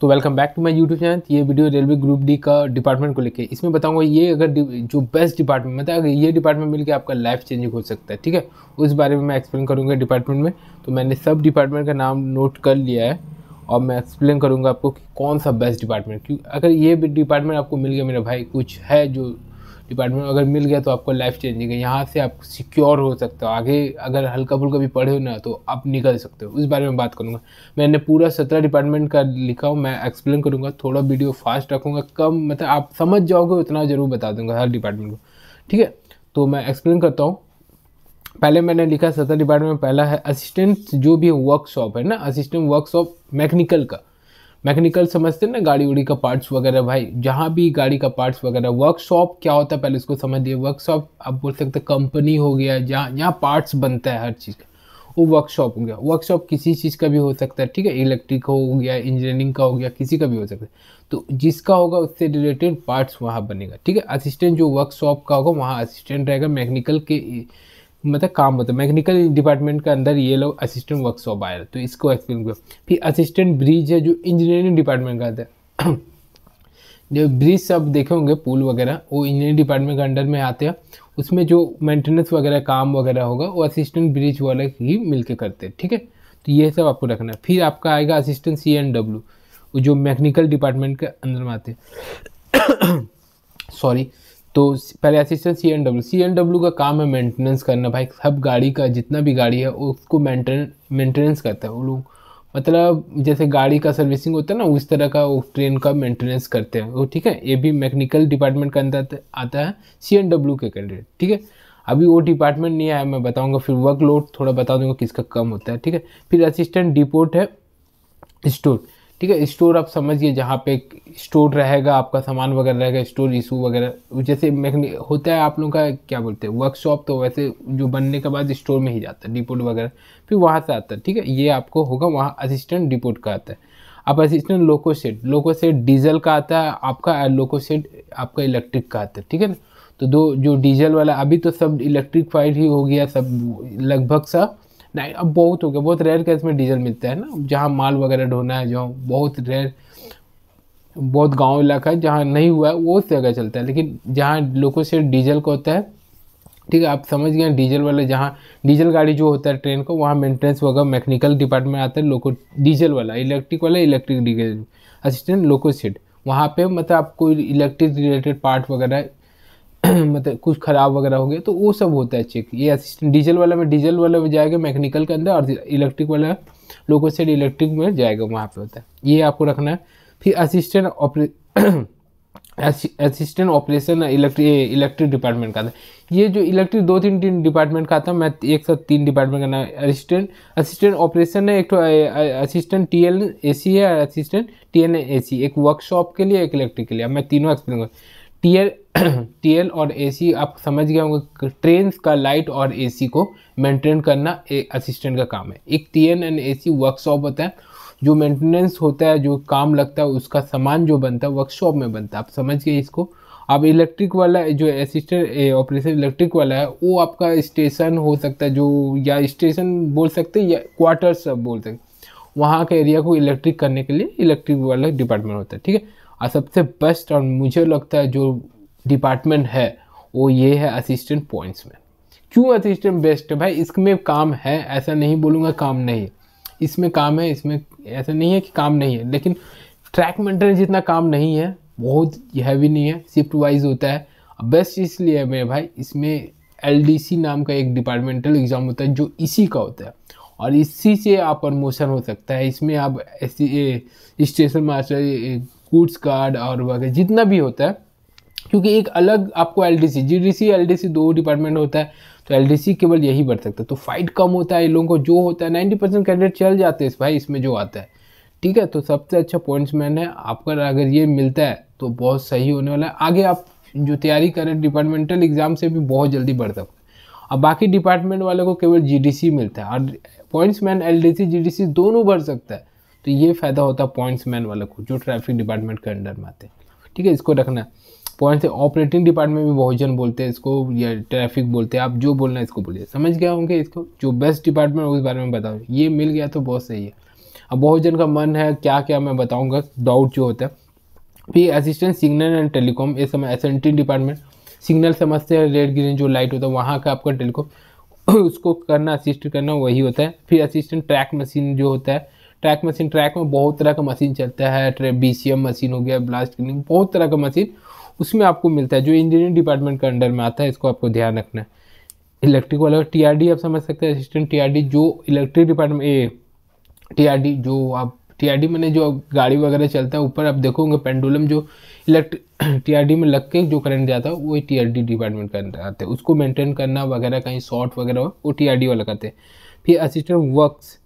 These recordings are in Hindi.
तो welcome back to my YouTube channel ये वीडियो रेलवे ग्रुप डी का डिपार्टमेंट को लेके इसमें बताऊंगा ये अगर जो बेस्ट डिपार्टमेंट मतलब अगर ये डिपार्टमेंट मिलकर आपका लाइफ चेंजिंग हो सकता है ठीक है उस बारे में मैं एक्सप्लेन करूँगा डिपार्टमेंट में तो मैंने सब डिपार्टमेंट का नाम नोट कर लिया है और मैं एक्सप्लेन करूँगा आपको कि कौन सा बेस्ट डिपार्टमेंट क्योंकि अगर ये डिपार्टमेंट आपको मिल गया मेरा भाई कुछ है जो डिपार्टमेंट अगर मिल गया तो आपको लाइफ चेंजिंग है यहाँ से आप सिक्योर हो सकते हो आगे अगर हल्का फुल्का भी पढ़े हो ना तो आप निकल सकते हो उस बारे में बात करूँगा मैंने पूरा सत्रह डिपार्टमेंट का लिखा हूँ मैं एक्सप्लेन करूँगा थोड़ा वीडियो फास्ट रखूँगा कम मतलब आप समझ जाओगे उतना ज़रूर बता दूँगा हर डिपार्टमेंट को ठीक है तो मैं एक्सप्लेन करता हूँ पहले मैंने लिखा सत्रह डिपार्टमेंट पहला है असिस्टेंट जो भी वर्कशॉप है ना असिस्टेंट वर्कशॉप मैकेनिकल का मैकेनिकल समझते हैं ना गाड़ी उड़ी का पार्ट्स वगैरह भाई जहाँ भी गाड़ी का पार्ट्स वगैरह वर्कशॉप क्या होता है पहले इसको समझ लिए वर्कशॉप आप बोल सकते कंपनी हो गया जहाँ जहाँ पार्ट्स बनता है हर चीज़ का वो वर्कशॉप हो गया वर्कशॉप किसी चीज़ का भी हो सकता है ठीक है इलेक्ट्रिक हो गया इंजीनियरिंग का हो गया किसी का भी हो सकता है तो जिसका होगा उससे रिलेटेड पार्ट्स वहाँ बनेगा ठीक है असिस्टेंट जो वर्कशॉप का होगा वहाँ असिस्टेंट रहेगा मैकेनिकल के मतलब काम होता है मैकेनिकल डिपार्टमेंट के अंदर ये लोग असिस्टेंट वर्कशॉप आया तो इसको एक्सप्लेन कर फिर असिस्टेंट ब्रिज है जो इंजीनियरिंग डिपार्टमेंट का आता है जो ब्रिज सब देखे होंगे पुल वगैरह वो इंजीनियरिंग डिपार्टमेंट के अंडर में आते हैं उसमें जो मेंटेनेंस वगैरह काम वगैरह होगा वो असिस्टेंट ब्रिज वाले ही मिल करते हैं ठीक है तो ये सब आपको रखना है फिर आपका आएगा असिस्टेंट सी एन डब्ल्यू जो मैकेनिकल डिपार्टमेंट के अंदर में आते हैं सॉरी तो पहले assistant C N W C N W का काम है मेंटेनेंस करना भाई सब गाड़ी का जितना भी गाड़ी है उसको मेंटेन मेंटेनेंस करता है वो लोग मतलब जैसे गाड़ी का सर्विसिंग होता है ना उस तरह का वो ट्रेन का मेंटेनेंस करते हैं वो ठीक है ये भी मैकेनिकल डिपार्टमेंट के अंदर आता है सी एन डब्ल्यू के कैंडिडेट ठीक है अभी वो डिपार्टमेंट नहीं आया मैं बताऊंगा फिर वर्कलोड थोड़ा बता दूंगा किसका कम होता है ठीक है फिर असिस्टेंट डिपोर्ट है स्टोर ठीक है स्टोर आप समझिए जहाँ पे स्टोर रहेगा आपका सामान वगैरह रहेगा स्टोर इशू वगैरह जैसे होता है आप लोगों का क्या बोलते हैं वर्कशॉप तो वैसे जो बनने के बाद स्टोर में ही जाता है डिपोट वगैरह फिर वहाँ से आता है ठीक है ये आपको होगा वहाँ असिस्टेंट डिपोट का आता है आप assistant loco shed loco shed diesel का आता है आपका लोको सेट आपका इलेक्ट्रिक का आता है ठीक है ना तो दो जो डीजल वाला अभी तो सब इलेक्ट्रिकफाइड ही हो गया सब लगभग सब नहीं अब बहुत हो गया बहुत रेयर केस में डीजल मिलता है ना जहाँ माल वगैरह ढोना है जो बहुत रेयर बहुत गांव इलाका है जहाँ नहीं हुआ है वो उस जगह चलता है लेकिन जहाँ लोगों से डीजल का होता है ठीक है आप समझ गए डीजल वाला जहाँ डीजल गाड़ी जो होता है ट्रेन को वहाँ मेंटेनेंस वगैरह मैकेनिकल डिपार्टमेंट आता है लोको डीजल वाला इलेक्ट्रिक वाला electric diesel assistant loco shed वहाँ पे मतलब आप कोई इलेक्ट्रिक रिलेटेड पार्ट वगैरह मतलब कुछ ख़राब वगैरह हो गया तो वो सब होता है चेक ये असिस्टेंट डीजल वाला में डीजल वाला में जाएगा मैकेनिकल के अंदर और इलेक्ट्रिक वाला लोको से इलेक्ट्रिक में जाएगा वहाँ पे होता है ये आपको रखना है फिर असिस्टेंट ऑपरे assistant operation electric electric department का था ये जो इलेक्ट्रिक दो तीन तीन डिपार्टमेंट का था मैं एक साथ तीन डिपार्टमेंट का नाम असिस्टेंट असिस्टेंट ऑपरेशन है एक तो assistant T L A C है assistant T N A C एक वर्कशॉप के लिए एक इलेक्ट्रिक के लिए मैं तीनों एक्सप्लेन करूँ टीएल टीएल और एसी आप समझ गए होंगे ट्रेन का लाइट और एसी को मेंटेन करना एक असिस्टेंट का काम है एक टीएल एंड एसी वर्कशॉप होता है जो मेंटेनेंस होता है जो काम लगता है उसका सामान जो बनता है वर्कशॉप में बनता है आप समझ गए इसको अब इलेक्ट्रिक वाला जो असिस्टेंट ऑपरेशन इलेक्ट्रिक वाला है वो आपका स्टेशन हो सकता है जो या स्टेशन बोल सकते या क्वार्टर्स बोल सकते वहाँ के एरिया को इलेक्ट्रिक करने के लिए इलेक्ट्रिक वाला डिपार्टमेंट होता है ठीक है और सबसे बेस्ट और मुझे लगता है जो डिपार्टमेंट है वो ये है असिस्टेंट पॉइंट्स में क्यों असिस्टेंट बेस्ट है भाई इसमें काम है ऐसा नहीं बोलूँगा काम नहीं इसमें काम है इसमें ऐसा नहीं है कि काम नहीं है लेकिन ट्रैक मेंटेनेंस जितना काम नहीं है बहुत हैवी नहीं है शिफ्ट वाइज होता है बेस्ट इसलिए मैं मेरे भाई इसमें एल नाम का एक डिपार्टमेंटल एग्ज़ाम होता है जो इसी का होता है और इसी से आप प्रमोशन हो सकता है इसमें आप स्टेशन मास्टर स्कूट्स कार्ड और वगैरह जितना भी होता है क्योंकि एक अलग आपको L D C G D C L D C दो डिपार्टमेंट होता है तो एल डी सी केवल यही बढ़ सकता है तो फाइट कम होता है इन लोगों को जो होता है नाइन्टी परसेंट कैंडिडेट चल जाते हैं इस भाई इसमें जो आता है ठीक है तो सबसे अच्छा पॉइंट्स मैन है आपका अगर ये मिलता है तो बहुत सही होने वाला है आगे आप जो तैयारी करें डिपार्टमेंटल एग्जाम से भी बहुत जल्दी बढ़ सकते हैं और बाकी डिपार्टमेंट वाले को केवल सी मिलता है और pointsman G D C दोनों बढ़ सकता है तो ये फ़ायदा होता है पॉइंट्स मैन वाले को जो ट्रैफिक डिपार्टमेंट के अंडर में आते हैं ठीक है इसको रखना है पॉइंट ऑपरेटिंग डिपार्टमेंट भी बहुत जन बोलते हैं इसको या ट्रैफिक बोलते हैं आप जो बोलना है इसको बोलिए समझ गया होंगे इसको जो बेस्ट डिपार्टमेंट उस बारे में बताओ ये मिल गया तो बहुत सही है अब बहुत जन का मन है क्या क्या मैं बताऊँगा डाउट जो होता है फिर असिस्टेंट सिग्नल एंड टेलीकॉम इस समय एस डिपार्टमेंट सिग्नल समझते हैं रेड ग्रीन जो लाइट होता है वहाँ का आपका टेलीकॉम उसको करना असिस्ट करना वही होता है फिर असिस्टेंट ट्रैक मशीन जो होता है ट्रैक मशीन ट्रैक में बहुत तरह का मशीन चलता है बी सी एम मशीन हो गया ब्लास्ट क्लिनिंग बहुत तरह का मशीन उसमें आपको मिलता है जो इंजीनियरिंग डिपार्टमेंट के अंडर में आता है इसको आपको ध्यान रखना है इलेक्ट्रिक वाला टी आर डी आप समझ सकते हैं असिस्टेंट टी आर डी जो electric department A T R D जो आप टी आर डी मैंने जो गाड़ी वगैरह चलता है ऊपर आप देखोगे पेंडुलम जो इलेक्ट्रिक टी आर डी में लग के जो करंट जाता है वो डी डिपार्टमेंट अंडर आते हैं उसको मेंटेन करना वगैरह कहीं शॉर्ट वगैरह वो टी आर डी वाला करते हैं फिर असिस्टेंट वर्क्स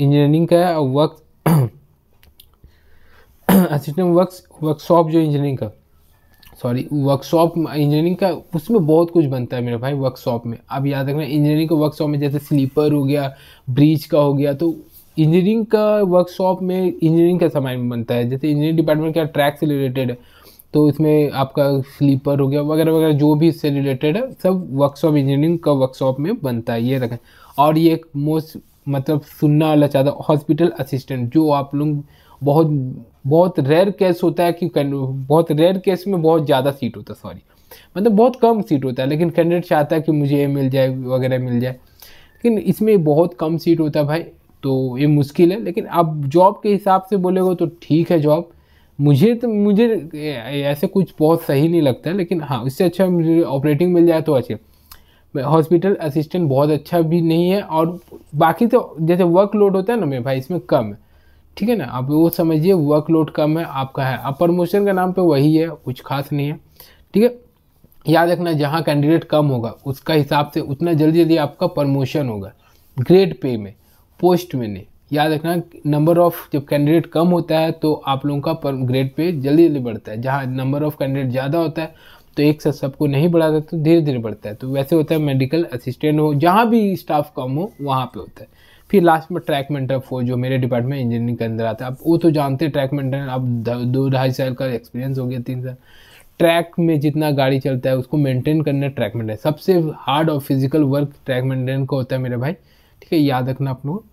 इंजीनियरिंग का वर्क असिस्टेंट वर्क वर्कशॉप जो इंजीनियरिंग का सॉरी वर्कशॉप इंजीनियरिंग का उसमें बहुत कुछ बनता है मेरे भाई वर्कशॉप में अब याद रखना इंजीनियरिंग का वर्कशॉप में जैसे स्लीपर हो गया ब्रिज का हो गया तो इंजीनियरिंग का वर्कशॉप में इंजीनियरिंग का सामान बनता है जैसे इंजीनियरिंग डिपार्टमेंट का ट्रैक से रिलेटेड है तो इसमें आपका स्लीपर हो गया वगैरह वगैरह जो भी इससे रिलेटेड है सब वर्कशॉप इंजीनियरिंग का वर्कशॉप में बनता है ये रखें और ये एक मोस्ट मतलब सुनना वाला चाहता हॉस्पिटल असिस्टेंट जो आप लोग बहुत बहुत रेयर केस होता है कि बहुत रेयर केस में बहुत ज़्यादा सीट होता है सॉरी मतलब बहुत कम सीट होता है लेकिन कैंडिडेट चाहता है कि मुझे ये मिल जाए वगैरह मिल जाए लेकिन इसमें बहुत कम सीट होता है भाई तो ये मुश्किल है लेकिन आप जॉब के हिसाब से बोलेगो तो ठीक है जॉब मुझे तो मुझे ऐसे कुछ बहुत सही नहीं लगता है लेकिन हाँ इससे अच्छा मुझे ऑपरेटिंग मिल जाए तो अच्छे हॉस्पिटल असिस्टेंट बहुत अच्छा भी नहीं है और बाकी तो जैसे वर्कलोड होता है ना मेरे भाई इसमें कम है ठीक है ना आप वो समझिए वर्कलोड कम है आपका है अब प्रमोशन का नाम पे वही है कुछ खास नहीं है ठीक है याद रखना जहाँ कैंडिडेट कम होगा उसका हिसाब से उतना जल्दी जल्दी आपका प्रमोशन होगा ग्रेड पे में पोस्ट में नहीं याद रखना नंबर ऑफ जब कैंडिडेट कम होता है तो आप लोगों का ग्रेड पे जल्दी जल्दी बढ़ता है जहाँ नंबर ऑफ कैंडिडेट ज़्यादा होता है तो एक साथ सबको नहीं बढ़ाता तो धीरे धीरे बढ़ता है तो वैसे होता है मेडिकल असिस्टेंट हो जहाँ भी स्टाफ कम हो वहाँ पर होता है फिर लास्ट में ट्रैक मेंटर फोर जो मेरे डिपार्टमेंट इंजीनियरिंग के अंदर आता है आप वो तो जानते हैं ट्रैक मेंटर आप दो ढाई साल का एक्सपीरियंस हो गया तीन साल ट्रैक में जितना गाड़ी चलता है उसको मेंटेन करना ट्रैक मेंटेन सबसे हार्ड और फिजिकल वर्क ट्रैक मेंटेन का होता है मेरे भाई ठीक है याद रखना आप लोग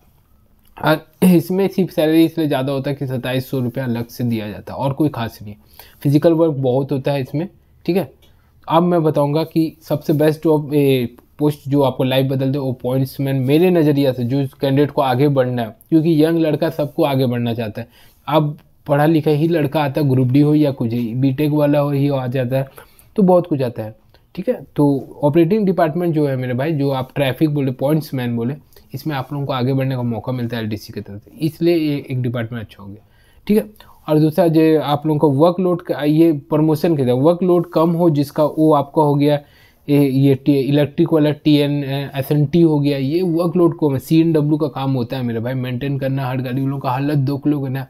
और इसमें सिर्फ सैलरी इसलिए ज़्यादा होता है कि सत्ताईस सौ रुपया अलग से दिया जाता है और कोई खास नहीं फिजिकल वर्क बहुत होता है इसमें ठीक है अब मैं बताऊंगा कि सबसे बेस्ट ए, पोस्ट जो आपको लाइफ बदल दे वो पॉइंट्स मैन मेरे नज़रिया से जो कैंडिडेट को आगे बढ़ना है क्योंकि यंग लड़का सबको आगे बढ़ना चाहता है अब पढ़ा लिखा ही लड़का आता है ग्रुप डी हो या कुछ बी टेक वाला हो ही आ जाता है तो बहुत कुछ आता है ठीक है तो ऑपरेटिंग डिपार्टमेंट जो है मेरे भाई जो आप ट्रैफिक बोले पॉइंट्स मैन बोले इसमें आप लोगों को आगे बढ़ने का मौका मिलता है एल की तरफ से इसलिए ये एक डिपार्टमेंट अच्छा हो गया ठीक है और दूसरा जो आप लोगों का वर्कलोड ये प्रमोशन के वर्कलोड कम हो जिसका वो आपका हो गया ये टी इलेक्ट्रिक वाला T N S N T हो गया ये वर्कलोड लोड को सी एन डब्ल्यू का काम होता है मेरे भाई मेंटेन करना हर गाड़ी वालों का हालत दो किलो करना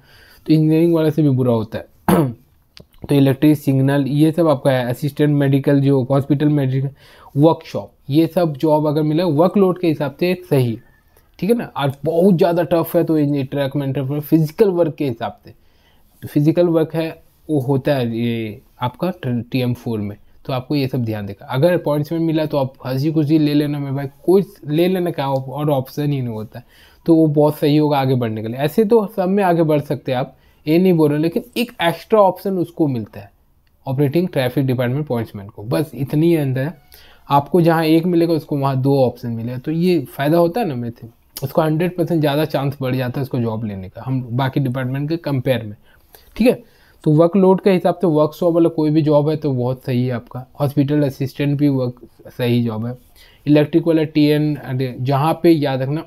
तो इंजीनियरिंग वाले से भी बुरा होता है तो इलेक्ट्रिक सिग्नल ये सब आपका है असिस्टेंट मेडिकल जो हॉस्पिटल मेडिकल वर्कशॉप ये सब जॉब अगर मिले वर्कलोड के हिसाब से सही ठीक है ना और बहुत ज़्यादा टफ है तो ट्रैक में फिजिकल वर्क के हिसाब से तो फिज़िकल वर्क है वो होता है ये आपका टी एम फोर में तो आपको ये सब ध्यान देगा अगर अपॉइंटमेंट मिला तो आप हंसी खुशी ले लेना मेरे भाई कोई ले लेना क्या और ऑप्शन ही नहीं होता है तो वो बहुत सही होगा आगे बढ़ने के लिए ऐसे तो सब में आगे बढ़ सकते हैं आप ये नहीं बोल रहे लेकिन एक एक्स्ट्रा ऑप्शन उसको मिलता है ऑपरेटिंग ट्रैफिक डिपार्टमेंट अपॉइंटमेंट को बस इतनी ही अंदर है आपको जहाँ एक मिलेगा उसको वहाँ दो ऑप्शन मिलेगा तो ये फ़ायदा होता है ना मेरे उसको हंड्रेड परसेंट ज़्यादा चांस बढ़ जाता है उसको जॉब लेने का हम बाकी डिपार्टमेंट के कंपेयर में ठीक है तो वर्क लोड के हिसाब से वर्कशॉप वाला कोई भी जॉब है तो बहुत सही है आपका हॉस्पिटल असिस्टेंट भी वर्क सही जॉब है इलेक्ट्रिक वाला टी एन जहाँ पे याद रखना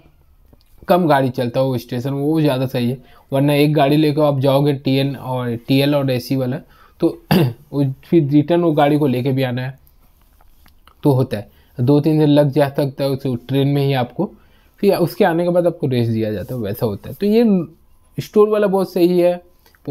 कम गाड़ी चलता हो स्टेशन वो ज़्यादा सही है वरना एक गाड़ी लेकर आप जाओगे टी एन और टी एल और ए सी वाला तो फिर रिटर्न वो गाड़ी को लेके भी आना है तो होता है दो तीन दिन लग जा सकता है उस ट्रेन में ही आपको फिर उसके आने के बाद आपको रेस्ट दिया जाता है वैसा होता है तो ये स्टोर वाला बहुत सही है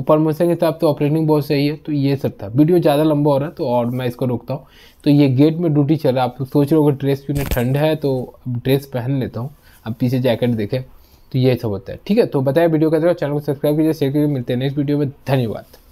परमिशन के हिसाब से ऑपरेटिंग तो बहुत सही है तो ये सब था वीडियो ज़्यादा लंबा हो रहा है तो और मैं इसको रोकता हूँ तो ये गेट में ड्यूटी चल रहा है आप सोच रहे हो कि ड्रेस क्यों ठंड है तो अब ड्रेस पहन लेता हूँ अब पीछे जैकेट देखें तो ये सब होता है ठीक है तो बताया वीडियो का जरा चैनल को सब्सक्राइब कीजिए शेयर कीजिए मिलते हैं नेक्स्ट वीडियो में धन्यवाद